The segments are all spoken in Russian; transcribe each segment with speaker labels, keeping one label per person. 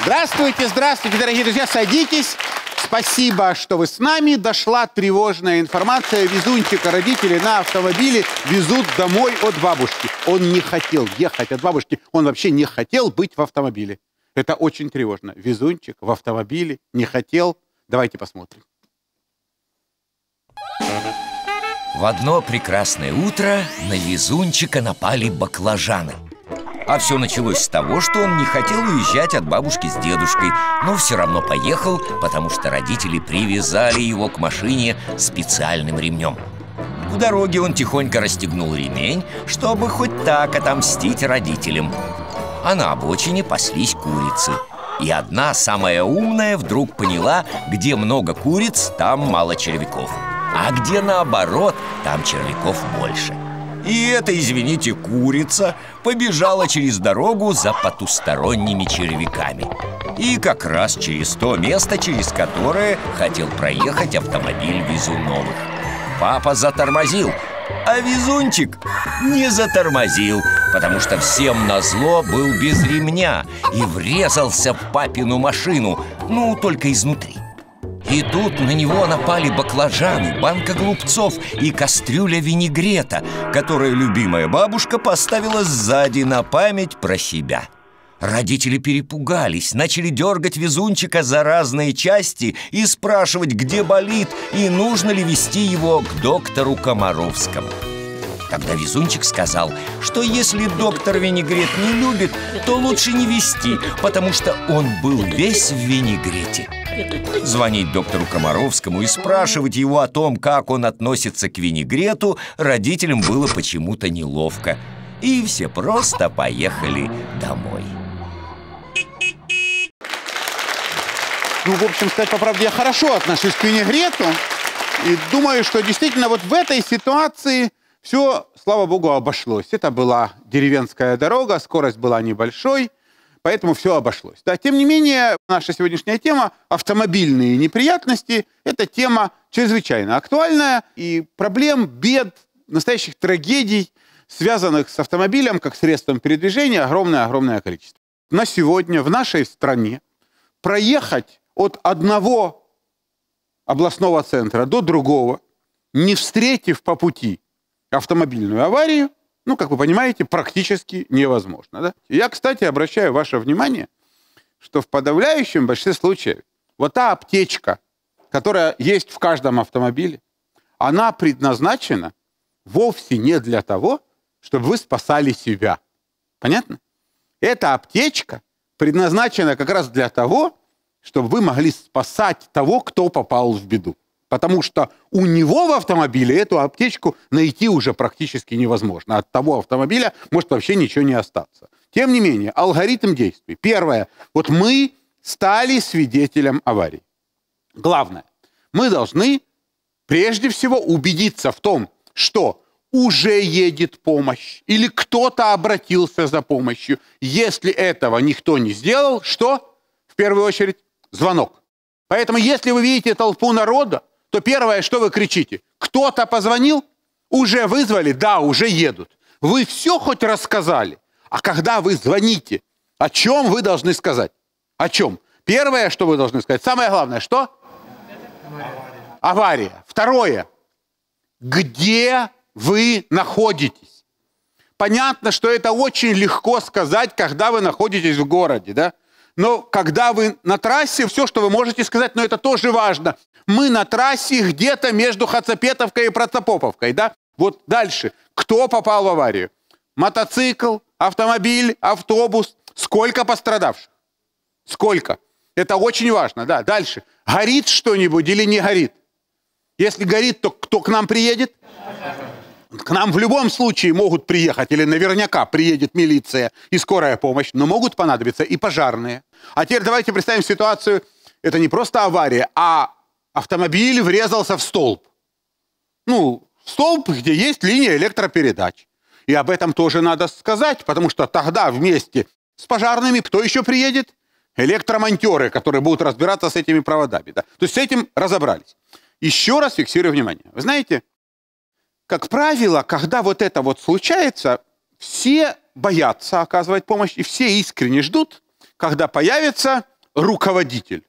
Speaker 1: Здравствуйте, здравствуйте, дорогие друзья, садитесь. Спасибо, что вы с нами. Дошла тревожная информация. Везунчика родители на автомобиле везут домой от бабушки. Он не хотел ехать от бабушки. Он вообще не хотел быть в автомобиле. Это очень тревожно. Везунчик в автомобиле не хотел. Давайте посмотрим.
Speaker 2: Thank you. В одно прекрасное утро на везунчика напали баклажаны. А все началось с того, что он не хотел уезжать от бабушки с дедушкой, но все равно поехал, потому что родители привязали его к машине специальным ремнем. В дороге он тихонько расстегнул ремень, чтобы хоть так отомстить родителям. А на обочине паслись курицы. И одна, самая умная, вдруг поняла, где много куриц, там мало червяков. А где наоборот, там червяков больше И эта, извините, курица побежала через дорогу за потусторонними червяками И как раз через то место, через которое хотел проехать автомобиль Везуновых Папа затормозил, а везунчик не затормозил, потому что всем назло был без ремня и врезался в папину машину, ну, только изнутри. И тут на него напали баклажаны, банка глупцов и кастрюля винегрета, которую любимая бабушка поставила сзади на память про себя. Родители перепугались, начали дергать везунчика за разные части и спрашивать, где болит и нужно ли вести его к доктору Комаровскому. Тогда везунчик сказал, что если доктор винегрет не любит, то лучше не вести, потому что он был весь в винегрете. Звонить доктору Комаровскому и спрашивать его о том, как он относится к винегрету, родителям было почему-то неловко. И все просто поехали домой. Ну, в общем, сказать по правде, я хорошо
Speaker 1: отношусь к винегрету. И думаю, что действительно вот в этой ситуации все, слава богу, обошлось. Это была деревенская дорога, скорость была небольшой, поэтому все обошлось. Да, тем не менее, наша сегодняшняя тема автомобильные неприятности – это тема чрезвычайно актуальная и проблем, бед, настоящих трагедий, связанных с автомобилем как средством передвижения, огромное-огромное количество. На сегодня в нашей стране проехать от одного областного центра до другого, не встретив по пути автомобильную аварию, ну, как вы понимаете, практически невозможно. Да? Я, кстати, обращаю ваше внимание, что в подавляющем большинстве случаев вот та аптечка, которая есть в каждом автомобиле, она предназначена вовсе не для того, чтобы вы спасали себя. Понятно? Эта аптечка предназначена как раз для того, чтобы вы могли спасать того, кто попал в беду. Потому что у него в автомобиле эту аптечку найти уже практически невозможно. От того автомобиля может вообще ничего не остаться. Тем не менее, алгоритм действий. Первое. Вот мы стали свидетелем аварии. Главное. Мы должны прежде всего убедиться в том, что уже едет помощь или кто-то обратился за помощью. Если этого никто не сделал, что? В первую очередь, звонок. Поэтому если вы видите толпу народа, то первое, что вы кричите, кто-то позвонил, уже вызвали, да, уже едут. Вы все хоть рассказали. А когда вы звоните, о чем вы должны сказать? О чем? Первое, что вы должны сказать, самое главное, что? Авария. Авария. Второе. Где вы находитесь? Понятно, что это очень легко сказать, когда вы находитесь в городе, да? Но когда вы на трассе, все, что вы можете сказать, но это тоже важно мы на трассе где-то между Хацапетовкой и Протопоповкой, да? Вот дальше. Кто попал в аварию? Мотоцикл, автомобиль, автобус. Сколько пострадавших? Сколько? Это очень важно, да. Дальше. Горит что-нибудь или не горит? Если горит, то кто к нам приедет? К нам в любом случае могут приехать, или наверняка приедет милиция и скорая помощь, но могут понадобиться и пожарные. А теперь давайте представим ситуацию, это не просто авария, а автомобиль врезался в столб. Ну, столб, где есть линия электропередач. И об этом тоже надо сказать, потому что тогда вместе с пожарными кто еще приедет? Электромонтеры, которые будут разбираться с этими проводами. Да? То есть с этим разобрались. Еще раз фиксирую внимание. Вы знаете, как правило, когда вот это вот случается, все боятся оказывать помощь, и все искренне ждут, когда появится руководитель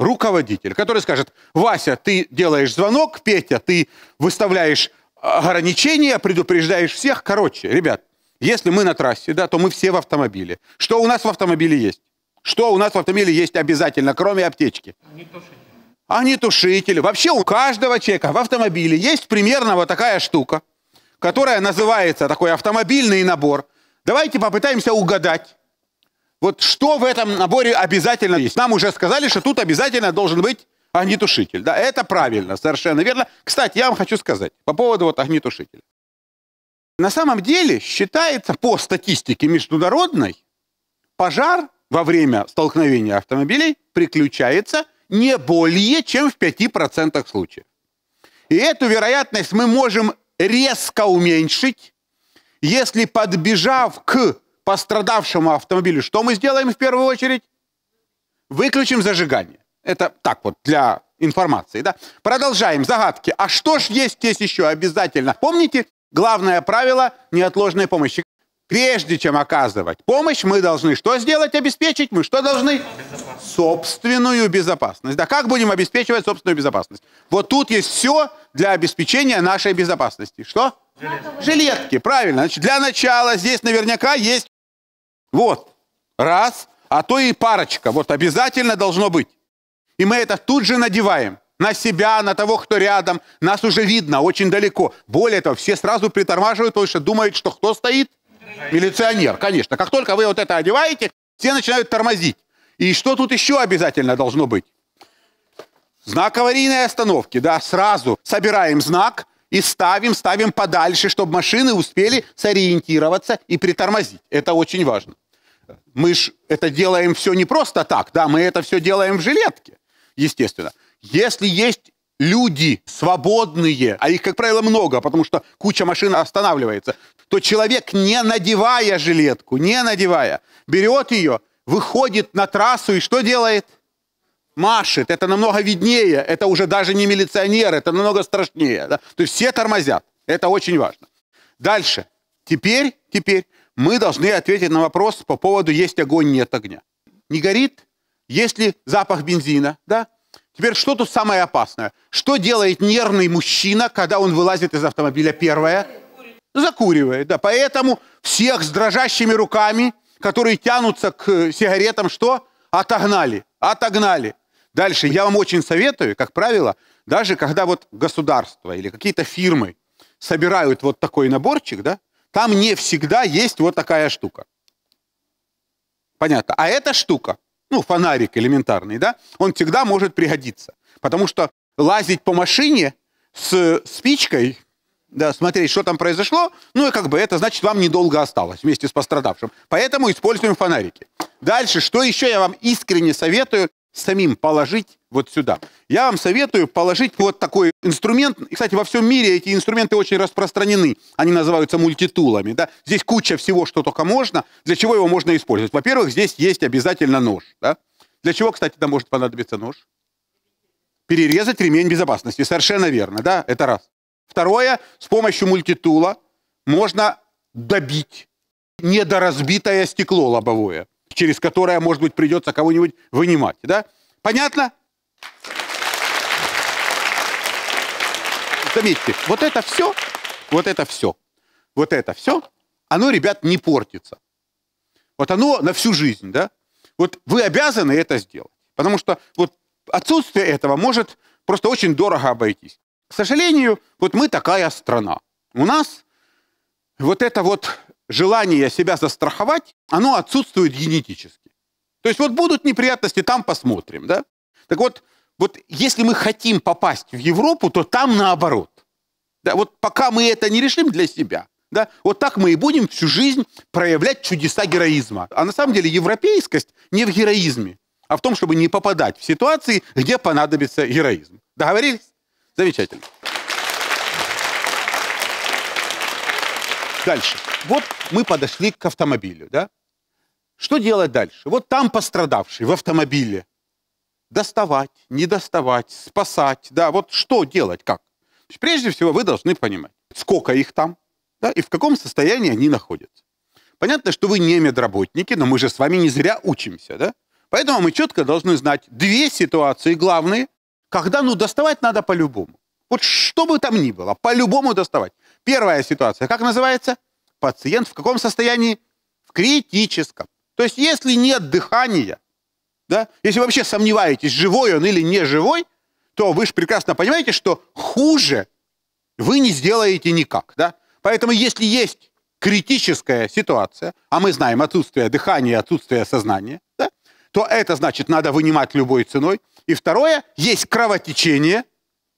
Speaker 1: руководитель, который скажет, Вася, ты делаешь звонок, Петя, ты выставляешь ограничения, предупреждаешь всех. Короче, ребят, если мы на трассе, да, то мы все в автомобиле. Что у нас в автомобиле есть? Что у нас в автомобиле есть обязательно, кроме аптечки? Огнетушитель. Огнетушитель. Вообще у каждого человека в автомобиле есть примерно вот такая штука, которая называется такой автомобильный набор. Давайте попытаемся угадать, вот что в этом наборе обязательно есть? Нам уже сказали, что тут обязательно должен быть огнетушитель. Да, это правильно, совершенно верно. Кстати, я вам хочу сказать по поводу вот огнетушителя. На самом деле считается по статистике международной, пожар во время столкновения автомобилей приключается не более чем в 5% случаев. И эту вероятность мы можем резко уменьшить, если подбежав к пострадавшему автомобилю, что мы сделаем в первую очередь? Выключим зажигание. Это так вот, для информации. Да? Продолжаем загадки. А что ж есть здесь еще обязательно? Помните главное правило неотложной помощи? Прежде чем оказывать помощь, мы должны что сделать? Обеспечить мы что должны? Собственную безопасность. Да как будем обеспечивать собственную безопасность? Вот тут есть все для обеспечения нашей безопасности. Что? Жилетки. Жилетки, правильно. Значит, для начала здесь наверняка есть вот, раз, а то и парочка. Вот обязательно должно быть. И мы это тут же надеваем. На себя, на того, кто рядом. Нас уже видно, очень далеко. Более того, все сразу притормаживают, потому что думают, что кто стоит? Милиционер, конечно. Как только вы вот это одеваете, все начинают тормозить. И что тут еще обязательно должно быть? Знак аварийной остановки, да, сразу собираем знак, и ставим, ставим подальше, чтобы машины успели сориентироваться и притормозить. Это очень важно. Мы же это делаем все не просто так, да, мы это все делаем в жилетке, естественно. Если есть люди свободные, а их, как правило, много, потому что куча машин останавливается, то человек, не надевая жилетку, не надевая, берет ее, выходит на трассу и что делает – машет, это намного виднее, это уже даже не милиционер, это намного страшнее. Да? То есть все тормозят, это очень важно. Дальше, теперь, теперь мы должны ответить на вопрос по поводу есть огонь, нет огня. Не горит, есть ли запах бензина, да? Теперь что тут самое опасное? Что делает нервный мужчина, когда он вылазит из автомобиля первое? Закуривает, да. Поэтому всех с дрожащими руками, которые тянутся к сигаретам, что? Отогнали, отогнали. Дальше я вам очень советую, как правило, даже когда вот государство или какие-то фирмы собирают вот такой наборчик, да, там не всегда есть вот такая штука. Понятно. А эта штука, ну, фонарик элементарный, да, он всегда может пригодиться. Потому что лазить по машине с спичкой, да, смотреть, что там произошло, ну, и как бы это значит, вам недолго осталось вместе с пострадавшим. Поэтому используем фонарики. Дальше, что еще я вам искренне советую, самим положить вот сюда. Я вам советую положить вот такой инструмент. И, кстати, во всем мире эти инструменты очень распространены. Они называются мультитулами. Да? Здесь куча всего, что только можно. Для чего его можно использовать? Во-первых, здесь есть обязательно нож. Да? Для чего, кстати, там может понадобиться нож? Перерезать ремень безопасности. Совершенно верно. Да? Это раз. Второе, с помощью мультитула можно добить недоразбитое стекло лобовое через которое, может быть, придется кого-нибудь вынимать. Да? Понятно? Заметьте, вот это все, вот это все, вот это все, оно, ребят, не портится. Вот оно на всю жизнь, да? Вот вы обязаны это сделать. Потому что вот отсутствие этого может просто очень дорого обойтись. К сожалению, вот мы такая страна. У нас вот это вот желание себя застраховать, оно отсутствует генетически. То есть вот будут неприятности, там посмотрим, да? Так вот, вот если мы хотим попасть в Европу, то там наоборот. Да, вот пока мы это не решим для себя, да, вот так мы и будем всю жизнь проявлять чудеса героизма. А на самом деле европейскость не в героизме, а в том, чтобы не попадать в ситуации, где понадобится героизм. Договорились? Замечательно. Дальше. Вот мы подошли к автомобилю, да? Что делать дальше? Вот там пострадавший в автомобиле. Доставать, не доставать, спасать, да, вот что делать, как? Прежде всего вы должны понимать, сколько их там, да, и в каком состоянии они находятся. Понятно, что вы не медработники, но мы же с вами не зря учимся, да? Поэтому мы четко должны знать две ситуации главные, когда, ну, доставать надо по-любому. Вот что бы там ни было, по-любому доставать. Первая ситуация, как называется? Пациент в каком состоянии? В критическом. То есть если нет дыхания, да, если вы вообще сомневаетесь, живой он или не живой, то вы же прекрасно понимаете, что хуже вы не сделаете никак. Да? Поэтому если есть критическая ситуация, а мы знаем отсутствие дыхания, отсутствие сознания, да, то это значит надо вынимать любой ценой. И второе, есть кровотечение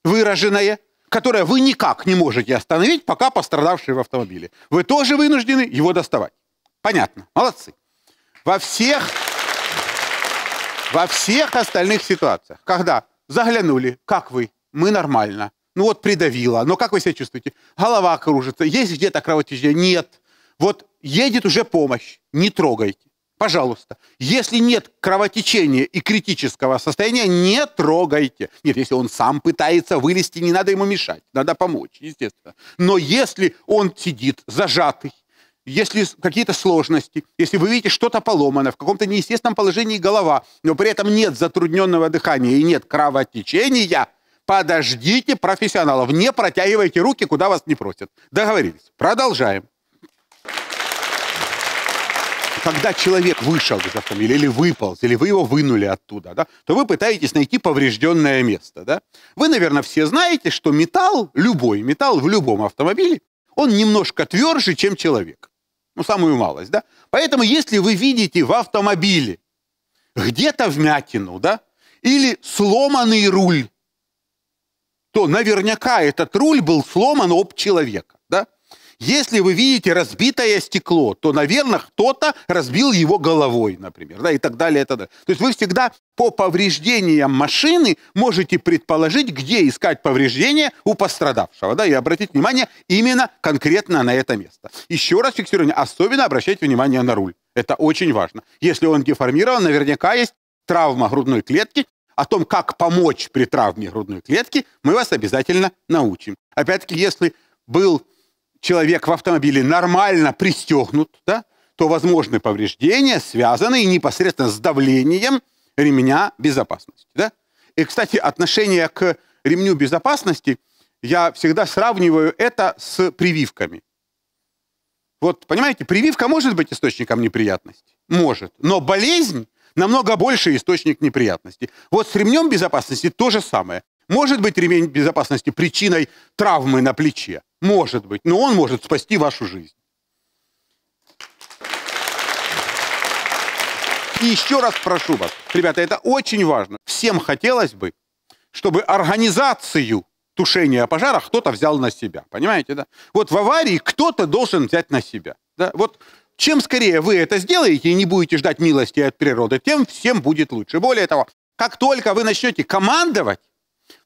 Speaker 1: выраженное – которое вы никак не можете остановить, пока пострадавший в автомобиле. Вы тоже вынуждены его доставать. Понятно. Молодцы. Во всех, во всех остальных ситуациях, когда заглянули, как вы, мы нормально, ну вот придавило, но как вы себя чувствуете? Голова кружится, есть где-то кровотечение? Нет. Вот едет уже помощь, не трогайте. Пожалуйста, если нет кровотечения и критического состояния, не трогайте. Нет, если он сам пытается вылезти, не надо ему мешать, надо помочь, естественно. Но если он сидит зажатый, если какие-то сложности, если вы видите что-то поломано, в каком-то неестественном положении голова, но при этом нет затрудненного дыхания и нет кровотечения, подождите профессионалов, не протягивайте руки, куда вас не просят. Договорились. Продолжаем когда человек вышел из автомобиля или выполз, или вы его вынули оттуда, да, то вы пытаетесь найти поврежденное место. Да? Вы, наверное, все знаете, что металл, любой металл в любом автомобиле, он немножко тверже, чем человек. Ну, самую малость, да? Поэтому, если вы видите в автомобиле где-то вмятину, да, или сломанный руль, то наверняка этот руль был сломан об человека. Если вы видите разбитое стекло, то, наверное, кто-то разбил его головой, например, да, и так далее, и так далее. То есть вы всегда по повреждениям машины можете предположить, где искать повреждения у пострадавшего, да, и обратить внимание именно конкретно на это место. Еще раз фиксирование, особенно обращайте внимание на руль. Это очень важно. Если он деформирован, наверняка есть травма грудной клетки, о том, как помочь при травме грудной клетки, мы вас обязательно научим. Опять-таки, если был человек в автомобиле нормально пристегнут, да, то возможны повреждения, связанные непосредственно с давлением ремня безопасности. Да? И, кстати, отношение к ремню безопасности я всегда сравниваю это с прививками. Вот, понимаете, прививка может быть источником неприятности? Может. Но болезнь намного больше источник неприятности. Вот с ремнем безопасности то же самое. Может быть ремень безопасности причиной травмы на плече? Может быть, но он может спасти вашу жизнь. И еще раз прошу вас, ребята, это очень важно. Всем хотелось бы, чтобы организацию тушения пожара кто-то взял на себя. Понимаете, да? Вот в аварии кто-то должен взять на себя. Да? Вот чем скорее вы это сделаете и не будете ждать милости от природы, тем всем будет лучше. Более того, как только вы начнете командовать,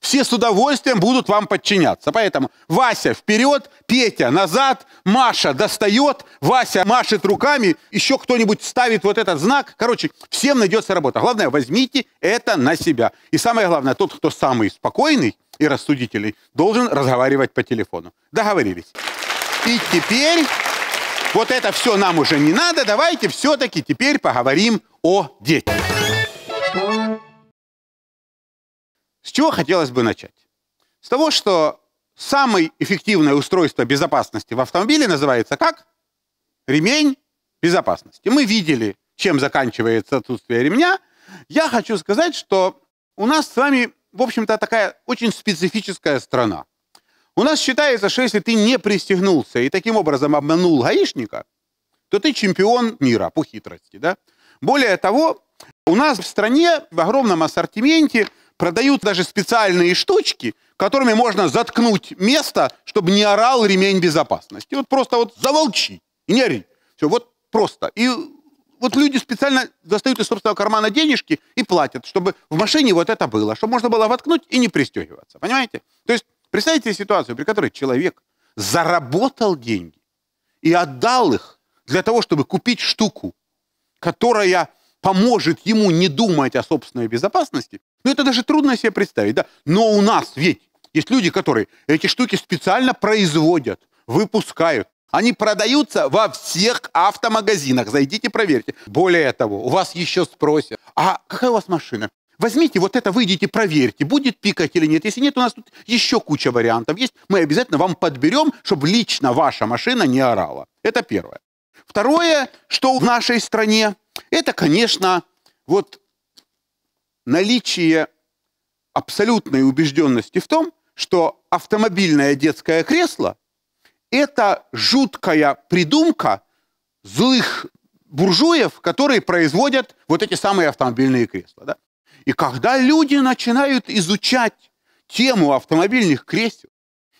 Speaker 1: все с удовольствием будут вам подчиняться. Поэтому Вася вперед, Петя назад, Маша достает, Вася машет руками, еще кто-нибудь ставит вот этот знак. Короче, всем найдется работа. Главное, возьмите это на себя. И самое главное, тот, кто самый спокойный и рассудительный, должен разговаривать по телефону. Договорились. И теперь вот это все нам уже не надо. Давайте все-таки теперь поговорим о детях. С чего хотелось бы начать? С того, что самое эффективное устройство безопасности в автомобиле называется как? Ремень безопасности. Мы видели, чем заканчивается отсутствие ремня. Я хочу сказать, что у нас с вами, в общем-то, такая очень специфическая страна. У нас считается, что если ты не пристегнулся и таким образом обманул гаишника, то ты чемпион мира по хитрости. Да? Более того, у нас в стране в огромном ассортименте Продают даже специальные штучки, которыми можно заткнуть место, чтобы не орал ремень безопасности. Вот просто вот замолчи и не ори. Все, вот просто. И вот люди специально достают из собственного кармана денежки и платят, чтобы в машине вот это было, чтобы можно было воткнуть и не пристегиваться. Понимаете? То есть представьте ситуацию, при которой человек заработал деньги и отдал их для того, чтобы купить штуку, которая поможет ему не думать о собственной безопасности, ну, это даже трудно себе представить, да. Но у нас ведь есть люди, которые эти штуки специально производят, выпускают. Они продаются во всех автомагазинах. Зайдите, проверьте. Более того, у вас еще спросят, а какая у вас машина? Возьмите вот это, выйдите, проверьте, будет пикать или нет. Если нет, у нас тут еще куча вариантов есть. Мы обязательно вам подберем, чтобы лично ваша машина не орала. Это первое. Второе, что в нашей стране, это, конечно, вот наличие абсолютной убежденности в том, что автомобильное детское кресло – это жуткая придумка злых буржуев, которые производят вот эти самые автомобильные кресла. Да? И когда люди начинают изучать тему автомобильных кресел,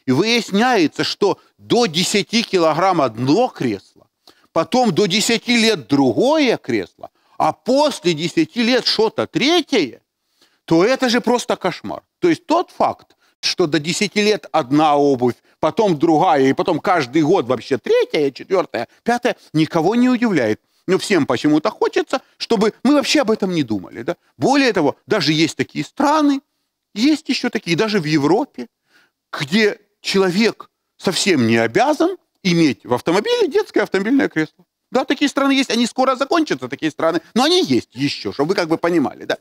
Speaker 1: и выясняется, что до 10 килограмм одно кресло, потом до 10 лет другое кресло, а после 10 лет что-то третье, то это же просто кошмар. То есть тот факт, что до 10 лет одна обувь, потом другая, и потом каждый год вообще третья, четвертая, пятая, никого не удивляет. Но всем почему-то хочется, чтобы мы вообще об этом не думали. Да? Более того, даже есть такие страны, есть еще такие, даже в Европе, где человек совсем не обязан иметь в автомобиле детское автомобильное кресло. Да, такие страны есть, они скоро закончатся, такие страны, но они есть еще, чтобы вы как бы понимали, да.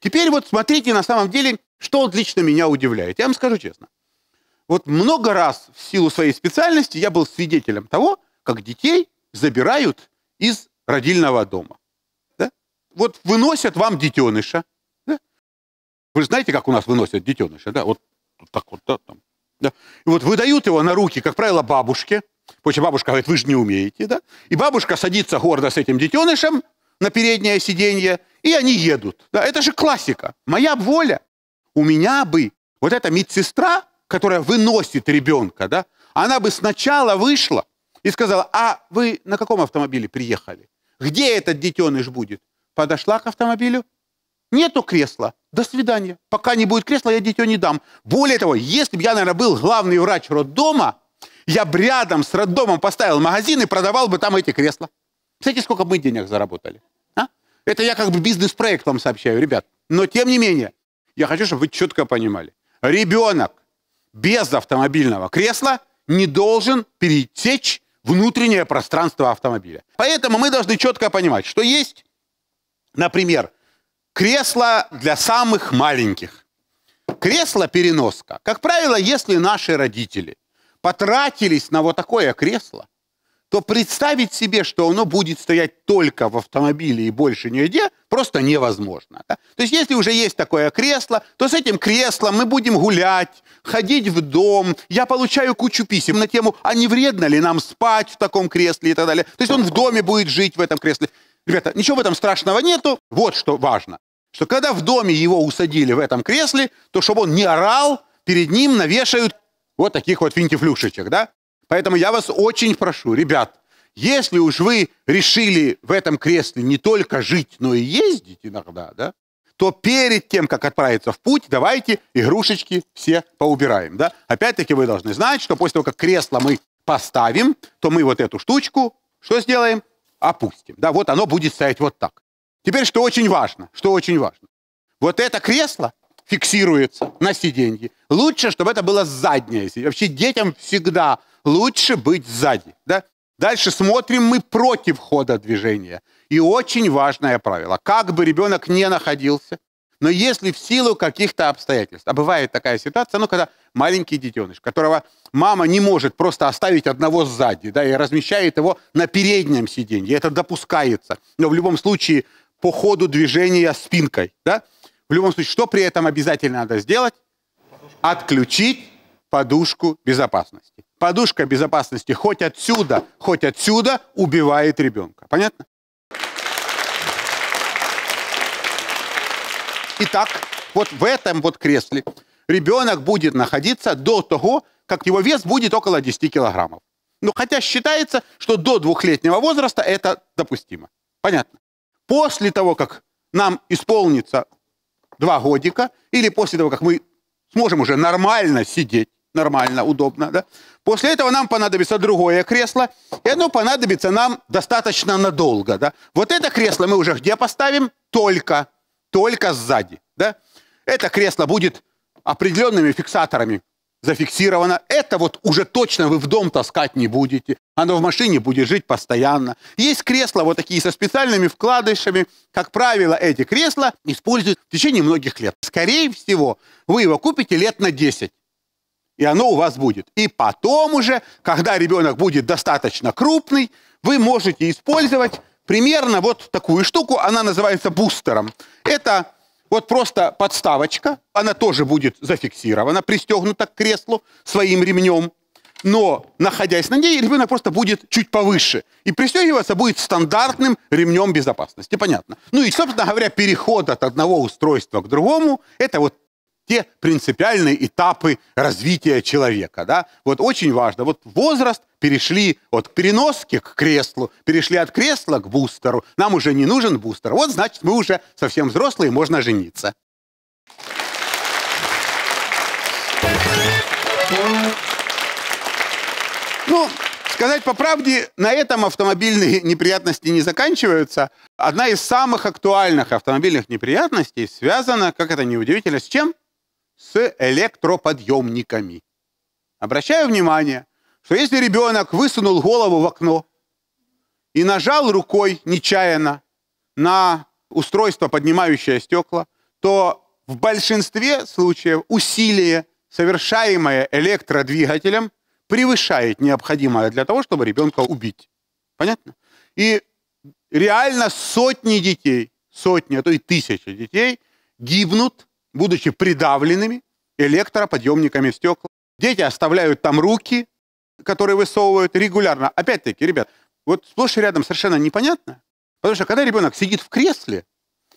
Speaker 1: Теперь вот смотрите на самом деле, что вот лично меня удивляет. Я вам скажу честно. Вот много раз в силу своей специальности я был свидетелем того, как детей забирают из родильного дома. Да? Вот выносят вам детеныша. Да? Вы знаете, как у нас выносят детеныша, да? Вот, вот так вот, да, там. Да. И вот выдают его на руки, как правило, бабушке. После бабушка говорит, вы же не умеете, да? И бабушка садится гордо с этим детенышем на переднее сиденье, и они едут. Да, это же классика. Моя воля. У меня бы вот эта медсестра, которая выносит ребенка, да, она бы сначала вышла и сказала, а вы на каком автомобиле приехали? Где этот детеныш будет? Подошла к автомобилю, нету кресла, до свидания. Пока не будет кресла, я дитё не дам. Более того, если бы я, наверное, был главный врач роддома, я бы рядом с роддомом поставил магазин и продавал бы там эти кресла. Кстати, сколько мы денег заработали? А? Это я как бы бизнес-проект вам сообщаю, ребят. Но тем не менее, я хочу, чтобы вы четко понимали. Ребенок без автомобильного кресла не должен перетечь внутреннее пространство автомобиля. Поэтому мы должны четко понимать, что есть, например, кресло для самых маленьких. Кресло-переноска. Как правило, если наши родители – потратились на вот такое кресло, то представить себе, что оно будет стоять только в автомобиле и больше нигде, просто невозможно. Да? То есть если уже есть такое кресло, то с этим креслом мы будем гулять, ходить в дом. Я получаю кучу писем на тему, а не вредно ли нам спать в таком кресле и так далее. То есть он в доме будет жить в этом кресле. Ребята, ничего в этом страшного нету. Вот что важно. Что когда в доме его усадили в этом кресле, то чтобы он не орал, перед ним навешают вот таких вот финтифлюшечек, да? Поэтому я вас очень прошу, ребят, если уж вы решили в этом кресле не только жить, но и ездить иногда, да, то перед тем, как отправиться в путь, давайте игрушечки все поубираем. Да? Опять-таки вы должны знать, что после того, как кресло мы поставим, то мы вот эту штучку что сделаем? Опустим. Да, вот оно будет стоять вот так. Теперь, что очень важно, что очень важно. Вот это кресло фиксируется на сиденье. Лучше, чтобы это было заднее сиденье. Вообще детям всегда лучше быть сзади. Да? Дальше смотрим мы против хода движения. И очень важное правило. Как бы ребенок не находился, но если в силу каких-то обстоятельств, а бывает такая ситуация, ну, когда маленький детеныш, которого мама не может просто оставить одного сзади, да, и размещает его на переднем сиденье, это допускается, но в любом случае по ходу движения спинкой, да, в любом случае, что при этом обязательно надо сделать? Отключить подушку безопасности. Подушка безопасности хоть отсюда, хоть отсюда убивает ребенка. Понятно? Итак, вот в этом вот кресле ребенок будет находиться до того, как его вес будет около 10 килограммов. Но ну, хотя считается, что до двухлетнего возраста это допустимо. Понятно. После того, как нам исполнится два годика, или после того, как мы сможем уже нормально сидеть, нормально, удобно, да? После этого нам понадобится другое кресло, и оно понадобится нам достаточно надолго, да? Вот это кресло мы уже где поставим? Только, только сзади, да? Это кресло будет определенными фиксаторами зафиксировано. Это вот уже точно вы в дом таскать не будете. Оно в машине будет жить постоянно. Есть кресла вот такие со специальными вкладышами. Как правило, эти кресла используют в течение многих лет. Скорее всего, вы его купите лет на 10. И оно у вас будет. И потом уже, когда ребенок будет достаточно крупный, вы можете использовать примерно вот такую штуку. Она называется бустером. Это вот просто подставочка, она тоже будет зафиксирована, пристегнута к креслу своим ремнем. Но, находясь на ней, ребенок просто будет чуть повыше. И пристегиваться будет стандартным ремнем безопасности. Понятно. Ну и, собственно говоря, переход от одного устройства к другому – это вот те принципиальные этапы развития человека. Да? Вот очень важно. Вот возраст перешли от переноски к креслу, перешли от кресла к бустеру. Нам уже не нужен бустер. Вот, значит, мы уже совсем взрослые, можно жениться. Ну, сказать по правде, на этом автомобильные неприятности не заканчиваются. Одна из самых актуальных автомобильных неприятностей связана, как это неудивительно, с чем? с электроподъемниками. Обращаю внимание, что если ребенок высунул голову в окно и нажал рукой нечаянно на устройство, поднимающее стекла, то в большинстве случаев усилие, совершаемое электродвигателем, превышает необходимое для того, чтобы ребенка убить. Понятно? И реально сотни детей, сотни, а то и тысячи детей гибнут будучи придавленными электроподъемниками стекла. Дети оставляют там руки, которые высовывают регулярно. Опять-таки, ребят, вот сплошь и рядом совершенно непонятно, потому что когда ребенок сидит в кресле,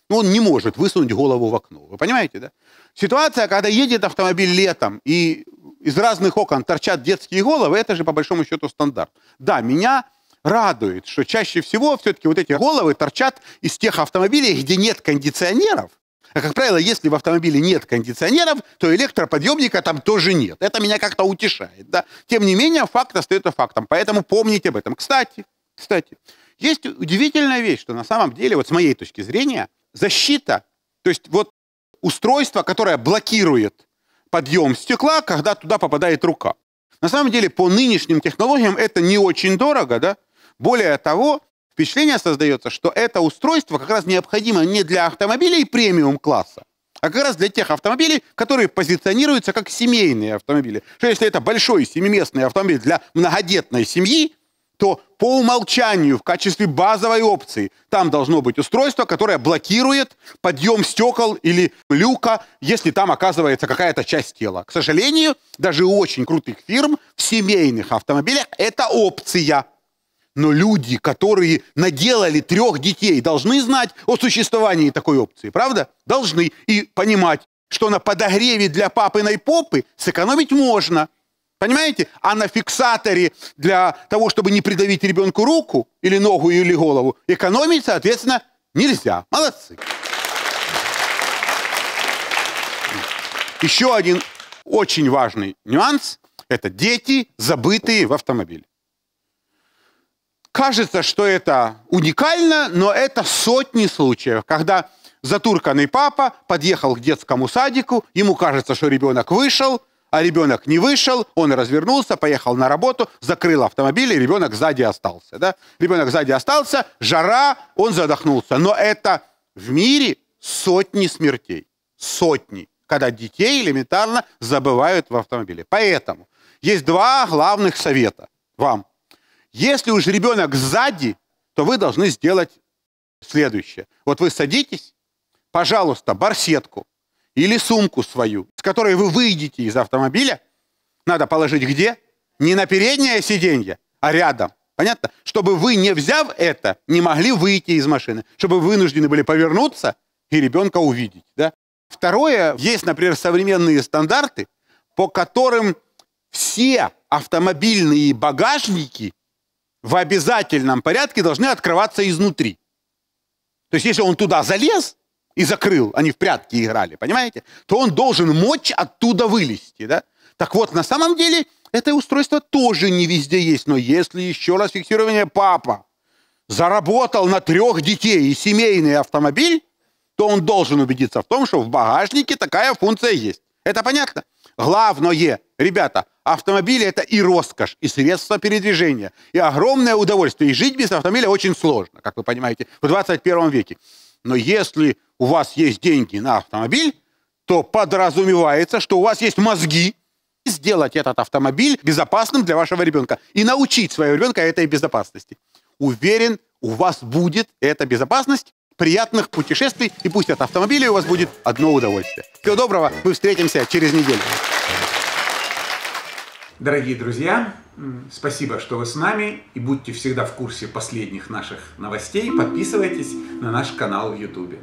Speaker 1: ну, он не может высунуть голову в окно. Вы понимаете, да? Ситуация, когда едет автомобиль летом, и из разных окон торчат детские головы, это же по большому счету стандарт. Да, меня радует, что чаще всего все-таки вот эти головы торчат из тех автомобилей, где нет кондиционеров, а, как правило, если в автомобиле нет кондиционеров, то электроподъемника там тоже нет. Это меня как-то утешает. Да? Тем не менее, факт остается фактом. Поэтому помните об этом. Кстати, кстати, есть удивительная вещь, что на самом деле, вот с моей точки зрения, защита, то есть вот устройство, которое блокирует подъем стекла, когда туда попадает рука. На самом деле, по нынешним технологиям это не очень дорого, да? Более того, Впечатление создается, что это устройство как раз необходимо не для автомобилей премиум-класса, а как раз для тех автомобилей, которые позиционируются как семейные автомобили. Что если это большой семиместный автомобиль для многодетной семьи, то по умолчанию в качестве базовой опции там должно быть устройство, которое блокирует подъем стекол или люка, если там оказывается какая-то часть тела. К сожалению, даже у очень крутых фирм в семейных автомобилях это опция – но люди, которые наделали трех детей, должны знать о существовании такой опции, правда? Должны. И понимать, что на подогреве для папиной попы сэкономить можно. Понимаете? А на фиксаторе для того, чтобы не придавить ребенку руку или ногу или голову, экономить, соответственно, нельзя. Молодцы. Еще один очень важный нюанс – это дети, забытые в автомобиле. Кажется, что это уникально, но это сотни случаев, когда затурканный папа подъехал к детскому садику, ему кажется, что ребенок вышел, а ребенок не вышел, он развернулся, поехал на работу, закрыл автомобиль, и ребенок сзади остался. Да? Ребенок сзади остался, жара, он задохнулся. Но это в мире сотни смертей. Сотни. Когда детей элементарно забывают в автомобиле. Поэтому есть два главных совета вам если уж ребенок сзади, то вы должны сделать следующее. Вот вы садитесь, пожалуйста, барсетку или сумку свою, с которой вы выйдете из автомобиля, надо положить где? Не на переднее сиденье, а рядом. Понятно? Чтобы вы, не взяв это, не могли выйти из машины. Чтобы вы вынуждены были повернуться и ребенка увидеть. Да? Второе, есть, например, современные стандарты, по которым все автомобильные багажники в обязательном порядке должны открываться изнутри. То есть если он туда залез и закрыл, они в прятки играли, понимаете, то он должен мочь оттуда вылезти. Да? Так вот, на самом деле это устройство тоже не везде есть. Но если еще раз фиксирование папа заработал на трех детей и семейный автомобиль, то он должен убедиться в том, что в багажнике такая функция есть. Это понятно? Главное, ребята, Автомобили – это и роскошь, и средство передвижения, и огромное удовольствие. И жить без автомобиля очень сложно, как вы понимаете, в 21 веке. Но если у вас есть деньги на автомобиль, то подразумевается, что у вас есть мозги сделать этот автомобиль безопасным для вашего ребенка и научить своего ребенка этой безопасности. Уверен, у вас будет эта безопасность, приятных путешествий, и пусть от автомобиля у вас будет одно удовольствие. Всего доброго, мы встретимся через неделю. Дорогие друзья, спасибо, что вы с нами и
Speaker 2: будьте всегда в курсе последних наших новостей. Подписывайтесь на наш канал в YouTube.